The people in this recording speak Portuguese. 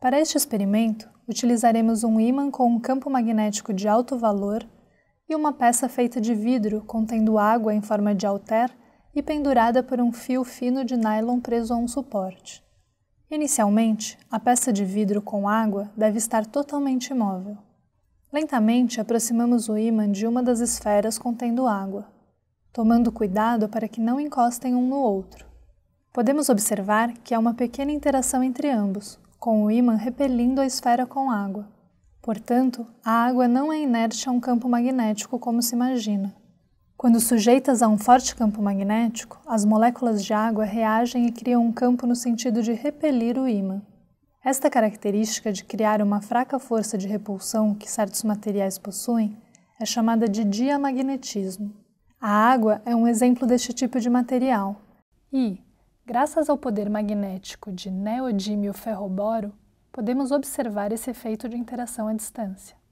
Para este experimento, utilizaremos um ímã com um campo magnético de alto valor e uma peça feita de vidro contendo água em forma de alter e pendurada por um fio fino de nylon preso a um suporte. Inicialmente, a peça de vidro com água deve estar totalmente imóvel. Lentamente aproximamos o ímã de uma das esferas contendo água, tomando cuidado para que não encostem um no outro. Podemos observar que há uma pequena interação entre ambos, com o ímã repelindo a esfera com água. Portanto, a água não é inerte a um campo magnético como se imagina. Quando sujeitas a um forte campo magnético, as moléculas de água reagem e criam um campo no sentido de repelir o ímã. Esta característica de criar uma fraca força de repulsão que certos materiais possuem é chamada de diamagnetismo. A água é um exemplo deste tipo de material. E, Graças ao poder magnético de neodímio-ferroboro, podemos observar esse efeito de interação à distância.